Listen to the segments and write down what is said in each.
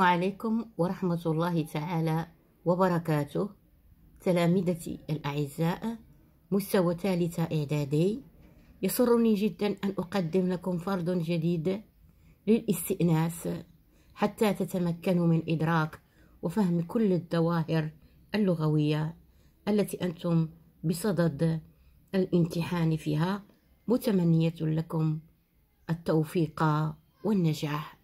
السلام عليكم ورحمة الله تعالى وبركاته تلامذتي الأعزاء مستوى ثالثة إعدادي يسرني جدا أن أقدم لكم فرض جديد للاستئناس حتى تتمكنوا من إدراك وفهم كل الظواهر اللغوية التي أنتم بصدد الامتحان فيها متمنية لكم التوفيق والنجاح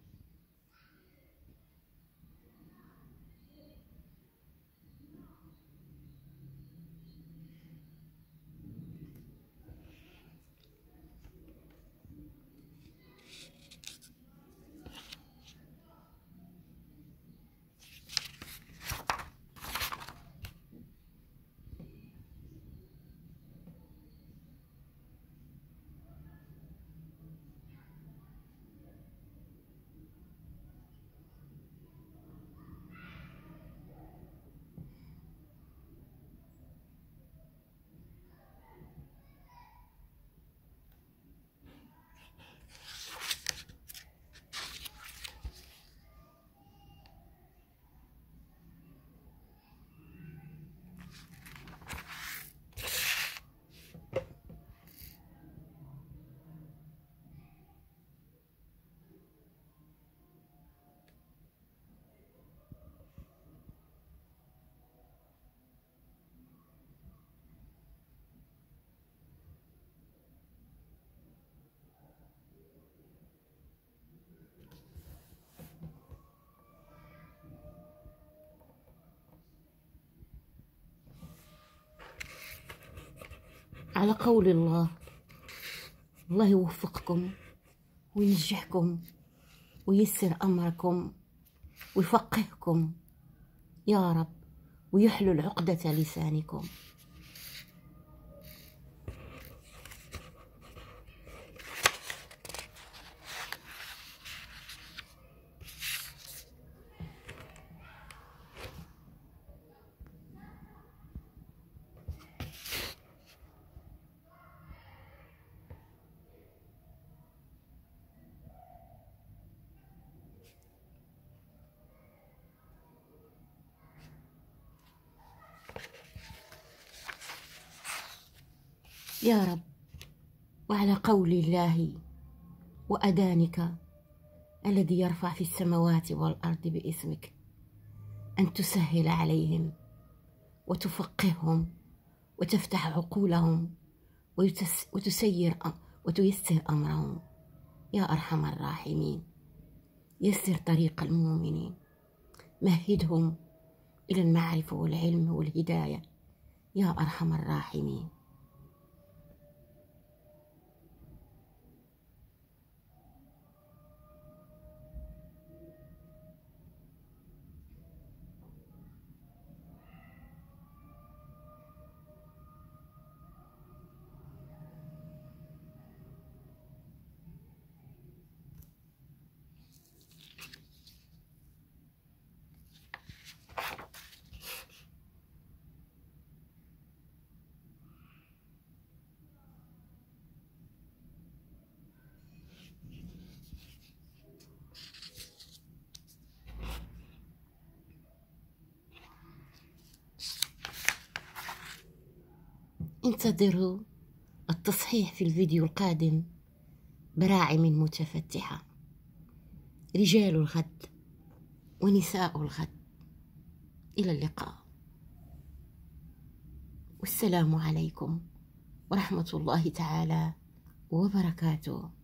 على قول الله الله يوفقكم وينجحكم ويسر أمركم ويفقهكم يا رب ويحلل عقدة لسانكم يا رب وعلى قول الله وأدانك الذي يرفع في السماوات والأرض باسمك أن تسهل عليهم وتفقههم وتفتح عقولهم وتسير وتيسر أمرهم يا أرحم الراحمين يسر طريق المؤمنين مهدهم إلى المعرفة والعلم والهداية يا أرحم الراحمين انتظروا التصحيح في الفيديو القادم براعم متفتحة رجال الغد ونساء الغد إلى اللقاء والسلام عليكم ورحمة الله تعالى وبركاته